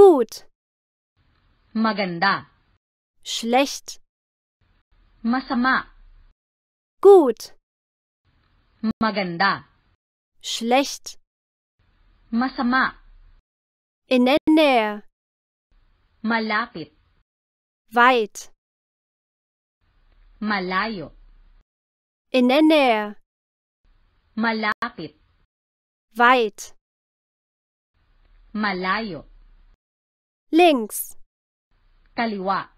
Gut. Maganda. Schlecht. Masama. Gut. Maganda. Schlecht. Masama. In der Nähe. Malapit. Weit. Malayo. In der Nähe. Malapit. Weit. Malayo links kaliwa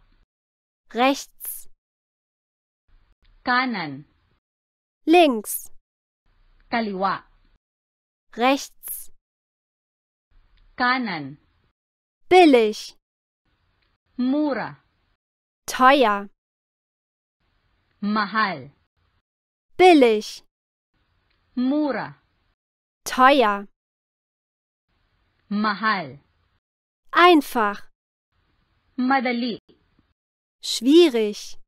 rechts kanan links kaliwa rechts kanan billig mura teuer mahal billig mura teuer mahal Einfach. Madali. Schwierig.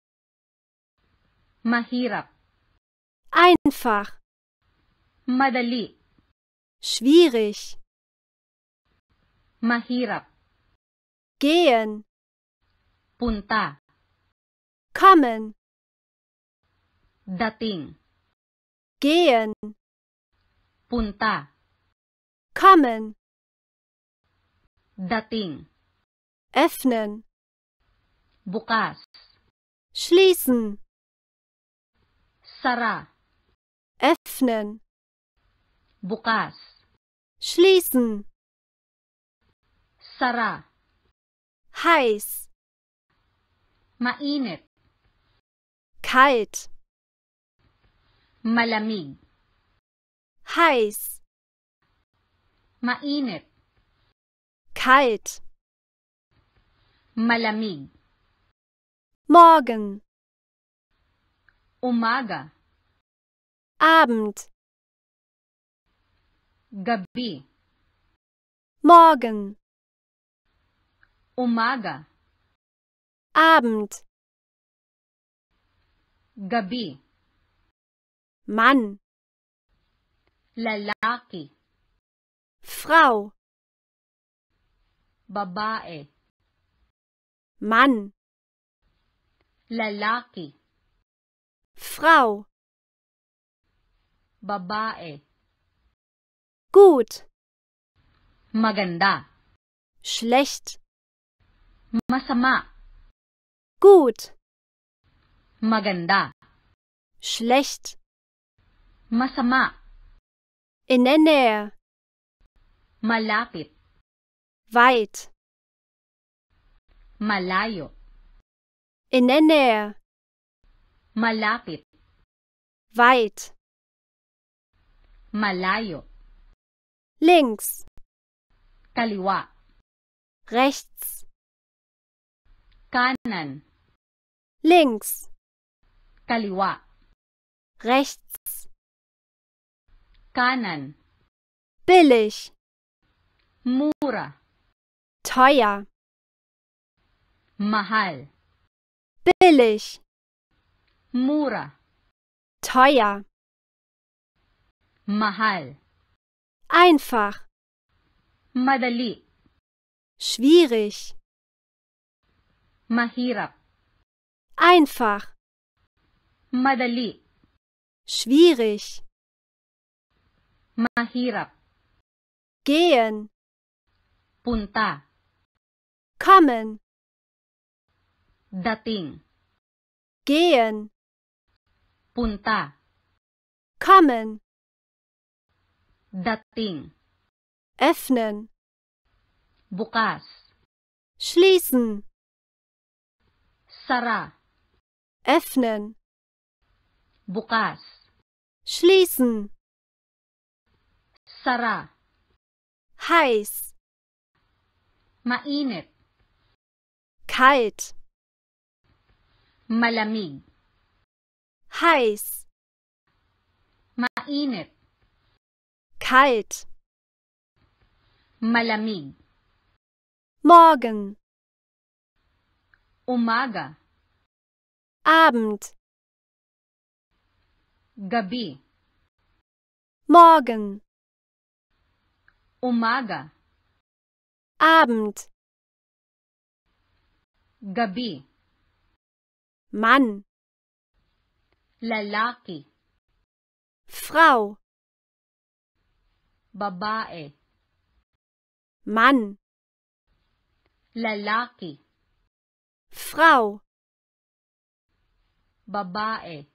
Mahira. Einfach. Madali. Schwierig. Mahira. Gehen. Punta. Kommen. Dating. Gehen. Punta. Kommen. Dating. Öffnen. Bukas. Schließen. Sara. Öffnen. Bukas. Schließen. Sara. Heiß. Mainit. Kalt. Malamig. Heiß. Mainit. Kalt. Malamig. Morgen. Umaga. Abend. Gabi. Morgen. Umaga. Abend. Gabi. Mann. Lalaki. Frau babae Mann lalaki Frau babae gut maganda schlecht masama gut maganda schlecht masama in der Nähe malapit Weit. Malayo. In der Nähe. Malapit. Weit. Malayo. Links. Kaliwa. Rechts. Kanan. Links. Kaliwa. Rechts. Kanan. Billig. Mura. Teuer. Mahal. Billig. Mura. Teuer. Mahal. Einfach. Madali. Schwierig. Mahira. Einfach. Madali. Schwierig. Mahira. Gehen. Punta. Kommen. Dating. Gehen. Punta. Kommen. Dating. Öffnen. Bukas. Schließen. Sara. Öffnen. Bukas. Schließen. Sara. Heiß. Mainit. Kalt. Malamig. Heiß. Mainit. Kalt. Malamig. Morgen. Umaga. Abend. Gabi. Morgen. Umaga. Abend. Gabi. man Lalaki. Frau. Babae. man Lalaki. Frau. Babae.